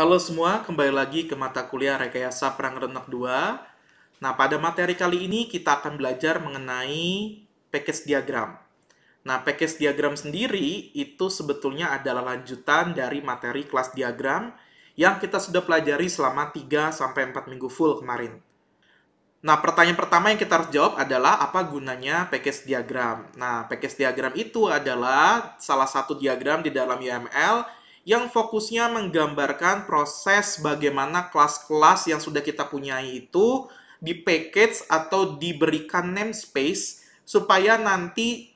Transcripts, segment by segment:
Halo semua, kembali lagi ke mata kuliah Rekayasa Perang Renek 2. Nah, pada materi kali ini kita akan belajar mengenai package diagram. Nah, package diagram sendiri itu sebetulnya adalah lanjutan dari materi kelas diagram yang kita sudah pelajari selama 3 4 minggu full kemarin. Nah, pertanyaan pertama yang kita harus jawab adalah apa gunanya package diagram. Nah, package diagram itu adalah salah satu diagram di dalam UML yang fokusnya menggambarkan proses bagaimana kelas-kelas yang sudah kita punyai itu di package atau diberikan namespace supaya nanti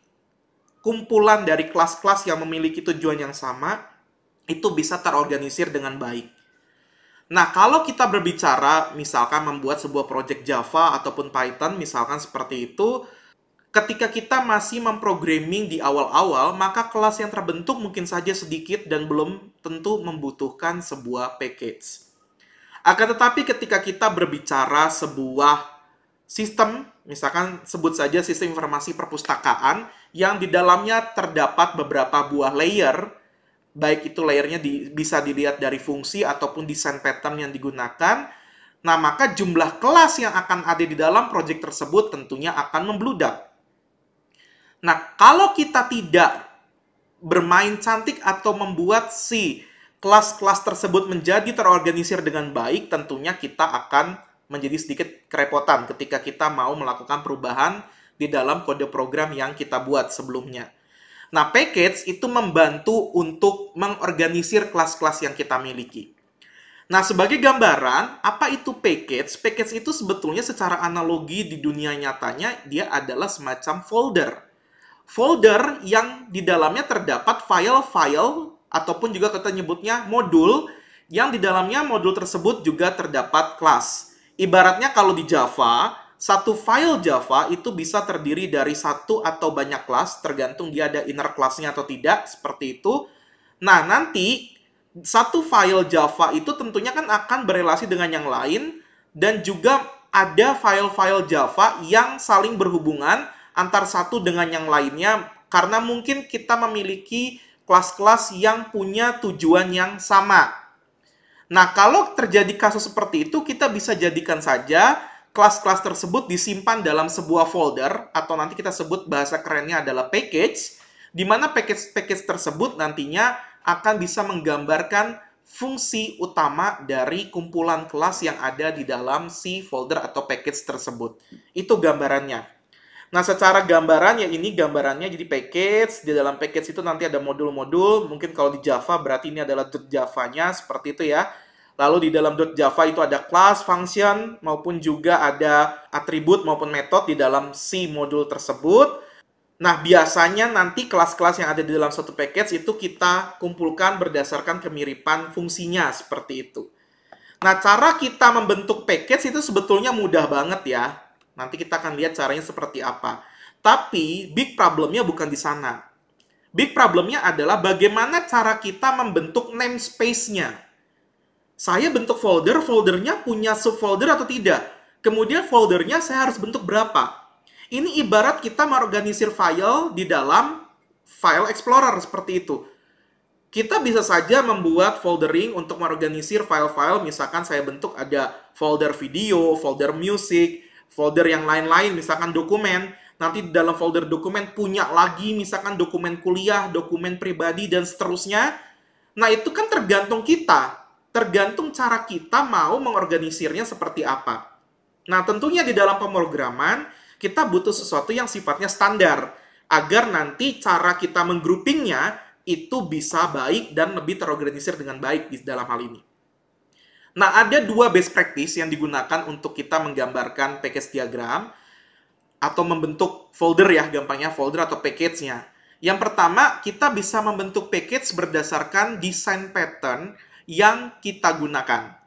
kumpulan dari kelas-kelas yang memiliki tujuan yang sama itu bisa terorganisir dengan baik. Nah, kalau kita berbicara misalkan membuat sebuah project Java ataupun Python misalkan seperti itu, ketika kita masih memprogramming di awal-awal, maka kelas yang terbentuk mungkin saja sedikit dan belum tentu membutuhkan sebuah package. Akan tetapi ketika kita berbicara sebuah sistem, misalkan sebut saja sistem informasi perpustakaan yang di dalamnya terdapat beberapa buah layer, baik itu layernya di, bisa dilihat dari fungsi ataupun desain pattern yang digunakan. Nah, maka jumlah kelas yang akan ada di dalam proyek tersebut tentunya akan membludak. Nah, kalau kita tidak bermain cantik atau membuat si kelas-kelas tersebut menjadi terorganisir dengan baik, tentunya kita akan menjadi sedikit kerepotan ketika kita mau melakukan perubahan di dalam kode program yang kita buat sebelumnya. Nah, package itu membantu untuk mengorganisir kelas-kelas yang kita miliki. Nah, sebagai gambaran, apa itu package? Package itu sebetulnya secara analogi di dunia nyatanya, dia adalah semacam folder folder yang di dalamnya terdapat file-file ataupun juga kita nyebutnya modul yang di dalamnya modul tersebut juga terdapat kelas. Ibaratnya kalau di Java, satu file Java itu bisa terdiri dari satu atau banyak kelas, tergantung dia ada inner kelasnya atau tidak, seperti itu. Nah, nanti satu file Java itu tentunya kan akan berelasi dengan yang lain, dan juga ada file-file Java yang saling berhubungan, antar satu dengan yang lainnya karena mungkin kita memiliki kelas-kelas yang punya tujuan yang sama. Nah, kalau terjadi kasus seperti itu, kita bisa jadikan saja kelas-kelas tersebut disimpan dalam sebuah folder atau nanti kita sebut bahasa kerennya adalah package di mana package-package tersebut nantinya akan bisa menggambarkan fungsi utama dari kumpulan kelas yang ada di dalam si folder atau package tersebut. Itu gambarannya. Nah, secara gambaran ya ini gambarannya jadi package. Di dalam package itu nanti ada modul-modul. Mungkin kalau di Java berarti ini adalah .java-nya seperti itu ya. Lalu di dalam .java itu ada class, function, maupun juga ada atribut maupun metode di dalam si modul tersebut. Nah, biasanya nanti kelas-kelas yang ada di dalam satu package itu kita kumpulkan berdasarkan kemiripan fungsinya seperti itu. Nah, cara kita membentuk package itu sebetulnya mudah banget ya Nanti kita akan lihat caranya seperti apa. Tapi big problemnya bukan di sana. Big problemnya adalah bagaimana cara kita membentuk namespace-nya. Saya bentuk folder, foldernya punya subfolder atau tidak. Kemudian foldernya saya harus bentuk berapa. Ini ibarat kita mengorganisir file di dalam file explorer seperti itu. Kita bisa saja membuat foldering untuk mengorganisir file-file, misalkan saya bentuk ada folder video, folder music, folder yang lain-lain, misalkan dokumen. Nanti di dalam folder dokumen punya lagi misalkan dokumen kuliah, dokumen pribadi, dan seterusnya. Nah, itu kan tergantung kita. Tergantung cara kita mau mengorganisirnya seperti apa. Nah, tentunya di dalam pemrograman, kita butuh sesuatu yang sifatnya standar. Agar nanti cara kita menggroupingnya itu bisa baik dan lebih terorganisir dengan baik di dalam hal ini. Nah, ada dua best practice yang digunakan untuk kita menggambarkan package diagram atau membentuk folder ya, gampangnya folder atau package-nya. Yang pertama, kita bisa membentuk package berdasarkan design pattern yang kita gunakan.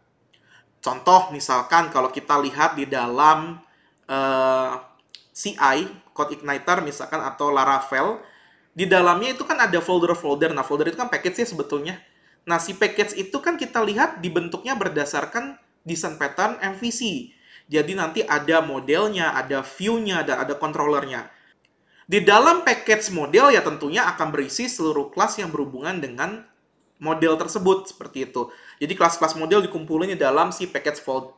Contoh misalkan kalau kita lihat di dalam uh, eh, CI, Code Igniter misalkan atau Laravel, di dalamnya itu kan ada folder-folder. Nah, folder itu kan package-nya sebetulnya. Nah, si package itu kan kita lihat dibentuknya berdasarkan design pattern MVC. Jadi nanti ada modelnya, ada view-nya, dan ada controllernya. Di dalam package model ya tentunya akan berisi seluruh kelas yang berhubungan dengan model tersebut, seperti itu. Jadi kelas-kelas model dikumpulin di dalam si package fold.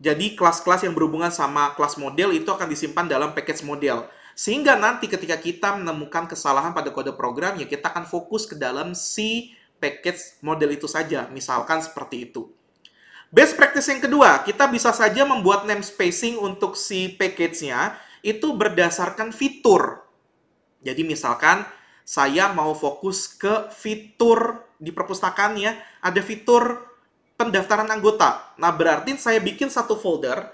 Jadi kelas-kelas yang berhubungan sama kelas model itu akan disimpan dalam package model. Sehingga nanti ketika kita menemukan kesalahan pada kode program, ya kita akan fokus ke dalam si package model itu saja, misalkan seperti itu. Best practice yang kedua, kita bisa saja membuat namespacing untuk si package-nya itu berdasarkan fitur. Jadi misalkan saya mau fokus ke fitur di perpustakaan ya, ada fitur pendaftaran anggota. Nah, berarti saya bikin satu folder,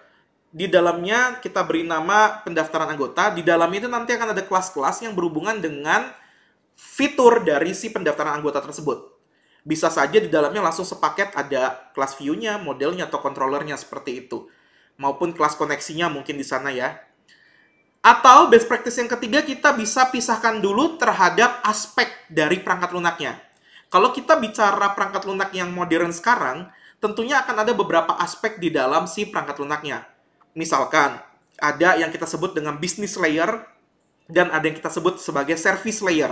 di dalamnya kita beri nama pendaftaran anggota, di dalamnya itu nanti akan ada kelas-kelas yang berhubungan dengan fitur dari si pendaftaran anggota tersebut bisa saja di dalamnya langsung sepaket ada kelas view-nya, modelnya, atau controllernya seperti itu. Maupun kelas koneksinya mungkin di sana ya. Atau best practice yang ketiga, kita bisa pisahkan dulu terhadap aspek dari perangkat lunaknya. Kalau kita bicara perangkat lunak yang modern sekarang, tentunya akan ada beberapa aspek di dalam si perangkat lunaknya. Misalkan, ada yang kita sebut dengan business layer, dan ada yang kita sebut sebagai service layer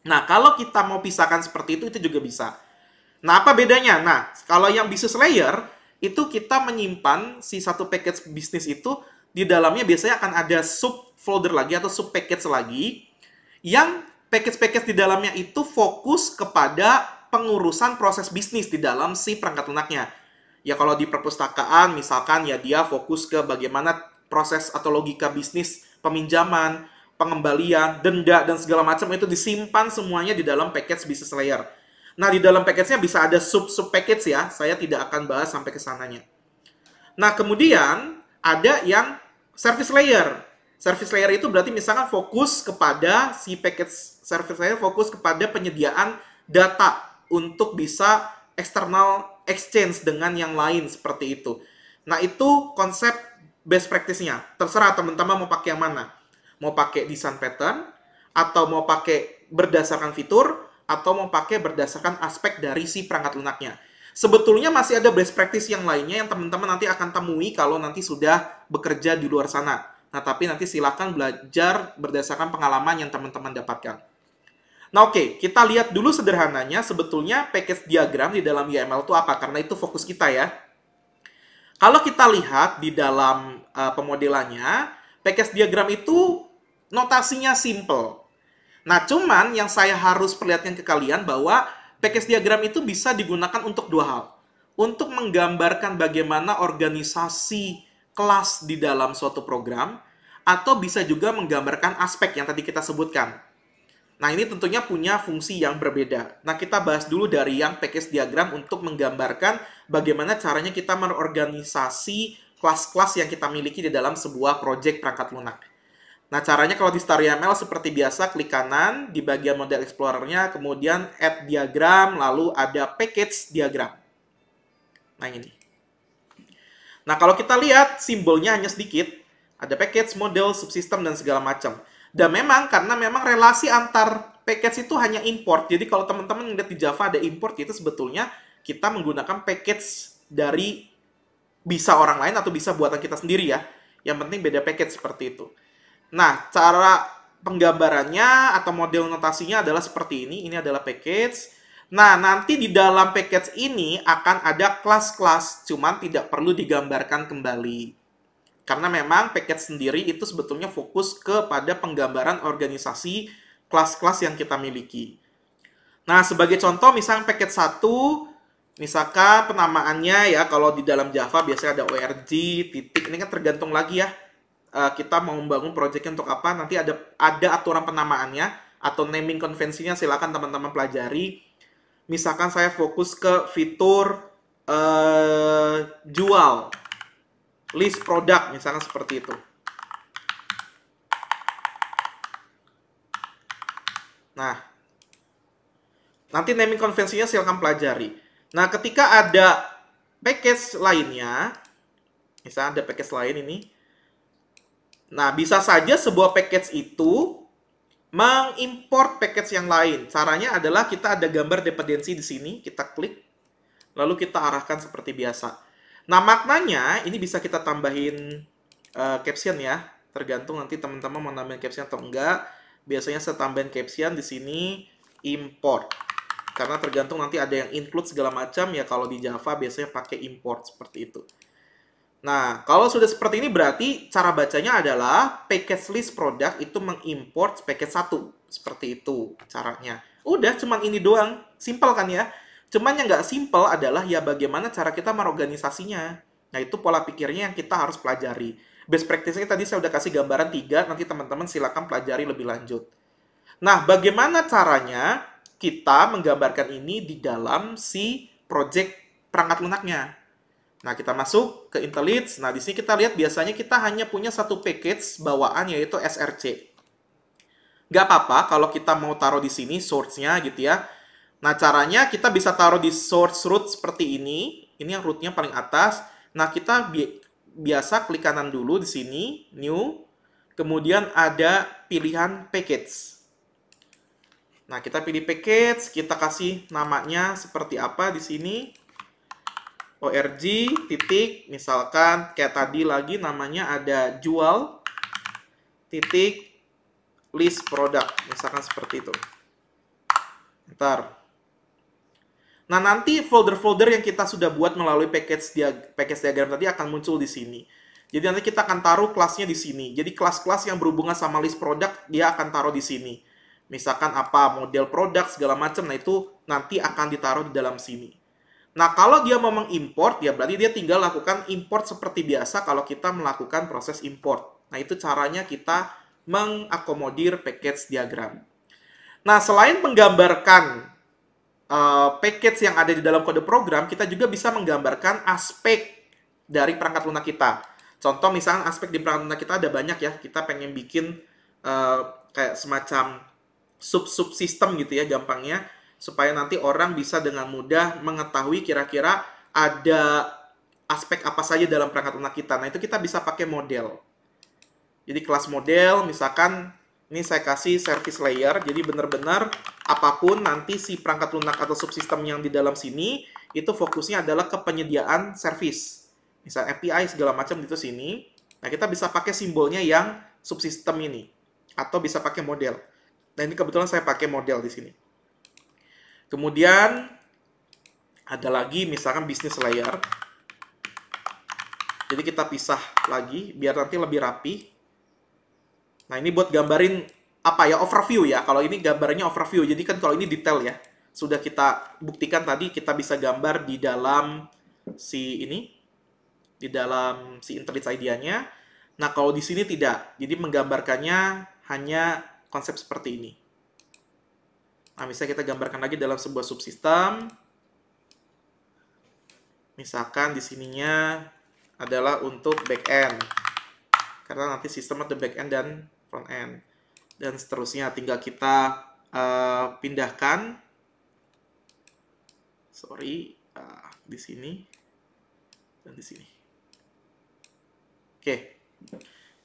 Nah, kalau kita mau pisahkan seperti itu, itu juga bisa. Nah, apa bedanya? Nah, kalau yang business layer, itu kita menyimpan si satu package bisnis itu di dalamnya biasanya akan ada sub folder lagi atau sub package lagi yang package-package di dalamnya itu fokus kepada pengurusan proses bisnis di dalam si perangkat lunaknya. Ya kalau di perpustakaan misalkan ya dia fokus ke bagaimana proses atau logika bisnis peminjaman, pengembalian, denda dan segala macam itu disimpan semuanya di dalam package business layer. Nah, di dalam package-nya bisa ada sub-sub package ya. Saya tidak akan bahas sampai ke sananya. Nah, kemudian ada yang service layer. Service layer itu berarti misalkan fokus kepada si package service layer fokus kepada penyediaan data untuk bisa external exchange dengan yang lain seperti itu. Nah, itu konsep best practice-nya. Terserah teman-teman mau pakai yang mana mau pakai design pattern atau mau pakai berdasarkan fitur atau mau pakai berdasarkan aspek dari si perangkat lunaknya. Sebetulnya masih ada best practice yang lainnya yang teman-teman nanti akan temui kalau nanti sudah bekerja di luar sana. Nah, tapi nanti silakan belajar berdasarkan pengalaman yang teman-teman dapatkan. Nah, oke, okay, kita lihat dulu sederhananya sebetulnya package diagram di dalam YML itu apa karena itu fokus kita ya. Kalau kita lihat di dalam uh, pemodelannya, package diagram itu Notasinya simple. Nah, cuman yang saya harus perlihatkan ke kalian bahwa package diagram itu bisa digunakan untuk dua hal. Untuk menggambarkan bagaimana organisasi kelas di dalam suatu program, atau bisa juga menggambarkan aspek yang tadi kita sebutkan. Nah, ini tentunya punya fungsi yang berbeda. Nah, kita bahas dulu dari yang package diagram untuk menggambarkan bagaimana caranya kita merorganisasi kelas-kelas yang kita miliki di dalam sebuah proyek perangkat lunak. Nah, caranya kalau di Star ML seperti biasa, klik kanan di bagian model explorer-nya, kemudian add diagram, lalu ada package diagram. Nah, ini. Nah, kalau kita lihat simbolnya hanya sedikit, ada package, model, subsistem, dan segala macam. Dan memang karena memang relasi antar package itu hanya import. Jadi kalau teman-teman lihat di Java ada import, itu sebetulnya kita menggunakan package dari bisa orang lain atau bisa buatan kita sendiri ya. Yang penting beda package seperti itu. Nah, cara penggambarannya atau model notasinya adalah seperti ini. Ini adalah package. Nah, nanti di dalam package ini akan ada kelas-kelas, cuman tidak perlu digambarkan kembali. Karena memang package sendiri itu sebetulnya fokus kepada penggambaran organisasi kelas-kelas yang kita miliki. Nah, sebagai contoh, misalnya package 1, misalkan penamaannya ya, kalau di dalam Java biasanya ada org, titik, ini kan tergantung lagi ya, Eh, kita mau membangun proyeknya untuk apa nanti ada ada aturan penamaannya atau naming konvensinya silakan teman-teman pelajari misalkan saya fokus ke fitur uh, jual list produk misalkan seperti itu nah nanti naming konvensinya silakan pelajari nah ketika ada package lainnya misalnya ada package lain ini Nah, bisa saja sebuah package itu mengimport package yang lain. Caranya adalah kita ada gambar dependensi di sini, kita klik, lalu kita arahkan seperti biasa. Nah, maknanya ini bisa kita tambahin uh, caption ya, tergantung nanti teman-teman mau nambahin caption atau enggak. Biasanya saya tambahin caption di sini import. Karena tergantung nanti ada yang include segala macam ya kalau di Java biasanya pakai import seperti itu. Nah, kalau sudah seperti ini berarti cara bacanya adalah package list produk itu mengimport package satu Seperti itu caranya. Udah, cuman ini doang. Simple kan ya? Cuman yang nggak simple adalah ya bagaimana cara kita merorganisasinya. Nah, itu pola pikirnya yang kita harus pelajari. Best practice-nya tadi saya udah kasih gambaran tiga, nanti teman-teman silakan pelajari lebih lanjut. Nah, bagaimana caranya kita menggambarkan ini di dalam si project perangkat lunaknya? Nah, kita masuk ke IntelliJ. Nah, di sini kita lihat biasanya kita hanya punya satu package bawaan yaitu SRC. nggak apa-apa kalau kita mau taruh di sini source-nya gitu ya. Nah, caranya kita bisa taruh di source root seperti ini. Ini yang root-nya paling atas. Nah, kita bi biasa klik kanan dulu di sini, new. Kemudian ada pilihan package. Nah, kita pilih package, kita kasih namanya seperti apa di sini org titik misalkan kayak tadi lagi namanya ada jual titik list produk misalkan seperti itu. Ntar. Nah, nanti folder-folder yang kita sudah buat melalui package diag package diagram tadi akan muncul di sini. Jadi nanti kita akan taruh kelasnya di sini. Jadi kelas-kelas yang berhubungan sama list produk dia akan taruh di sini. Misalkan apa model produk segala macam. Nah, itu nanti akan ditaruh di dalam sini. Nah, kalau dia memang import ya berarti dia tinggal lakukan import seperti biasa kalau kita melakukan proses import. Nah, itu caranya kita mengakomodir package diagram. Nah, selain menggambarkan uh, package yang ada di dalam kode program, kita juga bisa menggambarkan aspek dari perangkat lunak kita. Contoh misalnya aspek di perangkat lunak kita ada banyak ya. Kita pengen bikin uh, kayak semacam sub sub sistem gitu ya gampangnya supaya nanti orang bisa dengan mudah mengetahui kira-kira ada aspek apa saja dalam perangkat lunak kita. Nah, itu kita bisa pakai model. Jadi kelas model misalkan ini saya kasih service layer, jadi benar-benar apapun nanti si perangkat lunak atau subsistem yang di dalam sini, itu fokusnya adalah ke penyediaan service. Misal API segala macam itu sini. Nah, kita bisa pakai simbolnya yang subsistem ini. Atau bisa pakai model. Nah, ini kebetulan saya pakai model di sini. Kemudian ada lagi misalkan bisnis layer. Jadi kita pisah lagi biar nanti lebih rapi. Nah, ini buat gambarin apa ya overview ya. Kalau ini gambarnya overview. Jadi kan kalau ini detail ya. Sudah kita buktikan tadi kita bisa gambar di dalam si ini di dalam si IntelliJ idea nya Nah, kalau di sini tidak. Jadi menggambarkannya hanya konsep seperti ini. Nah, misalnya kita gambarkan lagi dalam sebuah subsistem. Misalkan di sininya adalah untuk back-end. Karena nanti sistem ada back-end dan front-end. Dan seterusnya, tinggal kita uh, pindahkan. Sorry, uh, di sini. Dan di sini. Oke. Okay.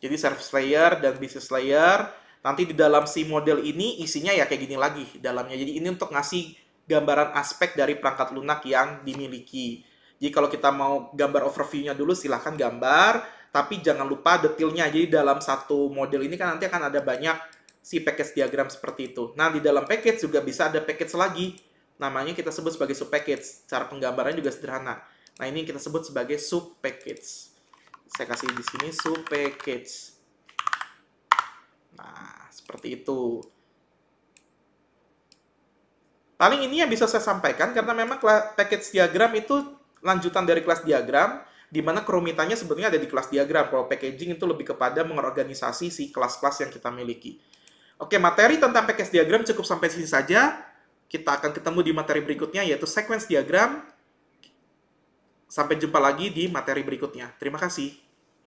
Jadi service layer dan business layer Nanti di dalam si model ini isinya ya kayak gini lagi dalamnya. Jadi ini untuk ngasih gambaran aspek dari perangkat lunak yang dimiliki. Jadi kalau kita mau gambar overview-nya dulu silahkan gambar, tapi jangan lupa detailnya. Jadi dalam satu model ini kan nanti akan ada banyak si package diagram seperti itu. Nah, di dalam package juga bisa ada package lagi. Namanya kita sebut sebagai sub package. Cara penggambaran juga sederhana. Nah, ini kita sebut sebagai sub package. Saya kasih di sini sub package. Nah, seperti itu. Paling ini yang bisa saya sampaikan karena memang package diagram itu lanjutan dari kelas diagram, di mana kerumitannya sebenarnya ada di kelas diagram. Kalau packaging itu lebih kepada mengorganisasi si kelas-kelas yang kita miliki. Oke, materi tentang package diagram cukup sampai sini saja. Kita akan ketemu di materi berikutnya, yaitu sequence diagram. Sampai jumpa lagi di materi berikutnya. Terima kasih.